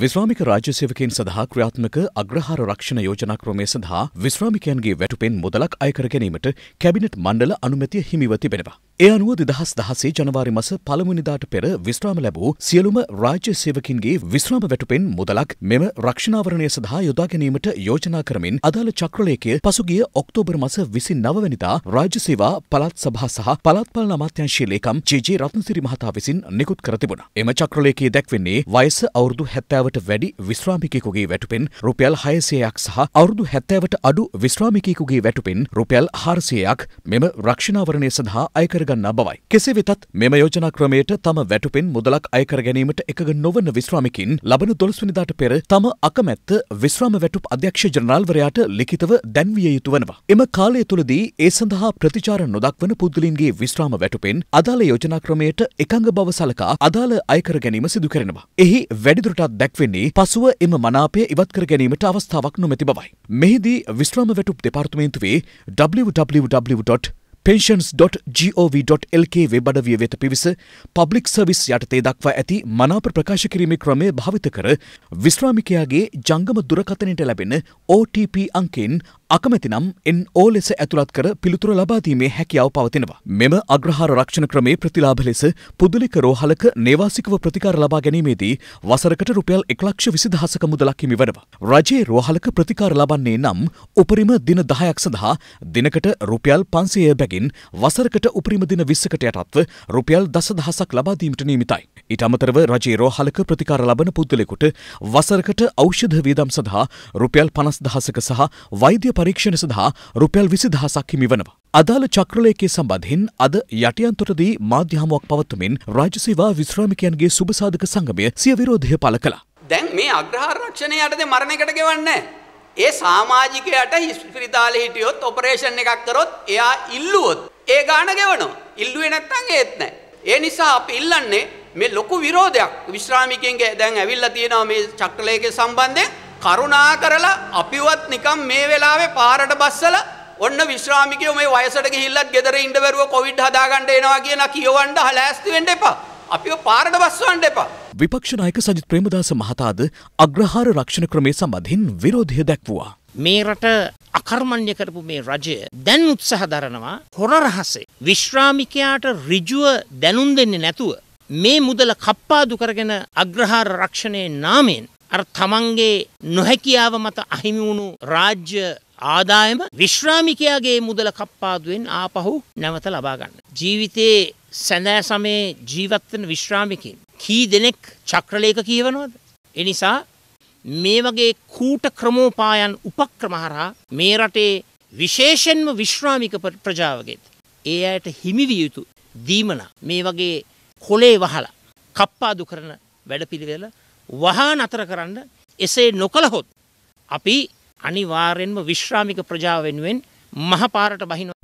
විශ්‍රාමික රාජ්‍ය සේවකයන් සඳහා ක්‍රියාත්මක අග්‍රහාර රක්ෂණ යෝජනා ක්‍රමය සඳහා විශ්‍රාමිකයන්ගේ වැටුපෙන් මුදලක් අය කර ගැනීමට කැබිනට් මණ්ඩල අනුමැතිය හිමිව තිබෙනවා. ඒ අනුව දෙදහස් දහසේ ජනවාරි මස පළමුනිදාට පෙර විශ්‍රාම ලැබූ සියලුම රාජ්‍ය සේවකින්ගේ විශ්‍රාම වැටුපෙන් මුදලක් මෙම රක්ෂණාවරණය සඳහා යොදා ගැනීමට යෝජනා කරමින් අදාළ චක්‍රලේඛය පසුගිය ඔක්තෝබර් මස විසි නවවැනිදා රාජ්‍ය සේවා පළාත් සභා සහ පළාත්පාලන අමාත්‍යංශයේ ලේකම් ජේ.ජේ. රත්නසිරි මහතා විසින් නිකුත් කර තිබුණා. එම චක්‍රලේඛයේ දැක්වෙන්නේ වයස අවුරුදු හැත්තෑවට වැඩි විශ්‍රාමිකයෙකුගේ වැටුපෙන් රුපියල් හයසයයක් සහ අවුරුදු හැත්තෑවට අඩු විශ්‍රාමිකයෙකුගේ වැටුපෙන් රුපියල් හාරසයයක් මෙම රක්ෂණාවරණය සඳහා අයකර කරගන්නා බවයි. කෙසේ වෙතත් මෙම යෝජනා ක්‍රමයට තම වැටුපෙන් මුදලක් අයකර ගැනීමට එකඟ නොවන විශ්‍රාමිකින් ලබන දොළස්වනිදාට පෙර තම අකමැත්ත විශ්‍රාම වැටුප් අධ්‍යක්ෂ ජනරාල්වරයාට ලිඛිතව දැන්විය යුතු වනවා. එම කාලය තුළදී ඒ සඳහා ප්‍රතිචාර නොදක්වන පුද්ගලින්ගේ විශ්‍රාම වැටුපෙන් අදාළ යෝජනා ක්‍රමයට එකඟ බව සලකා අදාළ අයකර ගැනීම සිදු කරනවා. එහි වැඩිදුරටත් දැක්වෙන්නේ පසුව එම මනාපය ඉවත් කර ගැනීමට අවස්ථාවක් නොමැති බවයි. මෙහිදී විශ්‍රාම වැටුප් දෙපාර්තමේන්තුවේ www. pensions.gov.lk වෙබ් අඩවිය වෙත පිවිස පබ්ලික් සර්විස් යටතේ දක්වා ඇති මනාප ප්‍රකාශ කිරීමේ ක්‍රමය භාවිත කර විශ්‍රාමිකයාගේ ජංගම දුරකථනයට ලැබෙන OTP අංකෙන් අකමැතිනම් එන්.ඕ ලෙස ඇතුළත් කර පිළිතුර ලබාදීමේ හැකියාව පවතිනවා. මෙම අග්‍රහාර රක්ෂණ ක්‍රමේ ප්‍රතිලාභ ලෙස පුදුලික රෝහලක නේවාසිකව ප්‍රතිකාර ලබා ගැනීමේදී වසරකට රුපියල් එක ලක්ෂ විසිදහසක මුදලක් හිමි වෙනවා. රජයේ රෝහලක ප්‍රතිකාර ලබන්නේ නම් උපරිම දින දහයක් සඳහා දිනකට රුපියල් පන්සිය බැගින් වසරකට උපරිම දින විස්සකට යටත්ව රුපියල් දසදහසක් ලබාදීමට නීමිතයි. ඉට අමතරව රජයේ රෝහලක ප්‍රතිකාර ලබන පුද්ගලෙකුට වසරකට ඖෂධ වියදම් සඳහා රුපියල් පනස් දහසක සහ වෛද්‍ය පරීක්ෂණ සඳහා රුපියල් විසිදහසක් හිමිවනවා. අදාළ චක්‍රලයකේ සම්බන්ධයෙන් අද යටියන්තොටදී මාධ්‍ය හමුවක් පවත්වමින් රාජ්‍ය සේවා විශ්‍රාමිකයන්ගේ සුබසාධක සංගමය සිය විරෝධය පළ කළා. දැන් මේ අග්‍රහාර රක්ෂණය යටතේ මරණයකට ගෙවන්නේ ඒ සමාජිකයට හිස්පිරිතාලේ හිටියොත් ඔපරේෂන් එකක් කරොත් එයා ඉල්ලුවොත් ඒ ගාණ ගෙවනවා. ඉල්ලුවේ නැත්නම් ඒත් නැහැ. ඒ නිසා අපි ඉල්ලන්නේ මේ ලොකු විරෝධයක් විශ්‍රාමිකයන්ගේ දැන් ඇවිල්ලා තියෙනවා මේ චක්‍රලයකේ සම්බන්ධයෙන් කරුණා කරලා අපිවත් නිකම් මේ වෙලාවේ පාරට බස්සල ඔන්න විශ්‍රාමිකයෝ මේ වයසට ගිහිල්ලත් ගෙදර ඉන්න බැරුව කොවිඩ් හදාගන්න එනවා කියන කියවන්න ලෑස්ති වෙන්න එපා. අපිව පාරට බස්සවන්න එපා. විපක්ෂ නායක සජිත් ප්‍රේමදාස මහතාද අග්‍රහාර රක්ෂණ ක්‍රමය සම්බන්ධයෙන් විරෝධය දැක්වුවා. මේ රට අකර්මණ්‍ය කරපු මේ රජය දැන් උත්සාහ දරනවා හොර රහසේ විශ්‍රාමිකයාට ඍජුව දැනුම් දෙන්නේ නැතුව මේ මුදල කප්පාදු කරගෙන අග්‍රහාර රක්ෂණයේ නාමයෙන් අර තමන්ගේ නොහැකියාව මත අහිමි වුණු රාජ්‍ය ආදායම විශ්‍රාමිකයාගේ මුදල කප්පාදුවෙන් ආපහු නැවත ලබා ගන්න. ජීවිතයේ සැඳෑ සමයේ ජීවත් වෙන විශ්‍රාමිකින් කී දෙනෙක් චක්‍රලේඛ කියවනවද? ඒ නිසා මේ වගේ කූට ක්‍රමෝපායන් උපක්‍රම හරහා මේ රටේ විශේෂයෙන්ම විශ්‍රාමික ප්‍රජාවගෙත් ඒ අයට හිමි විය යුතු දීමනා මේ වගේ කොලේ වහලා කප්පාදු කරන වැඩපිළිවෙල වහා නතර කරන්න එසේ නොකළහොත් අපි අනිවාර්යෙන්ම විශ්‍රාමික ප්‍රජාව වෙනුවෙන් මහපාරට බහිනෝ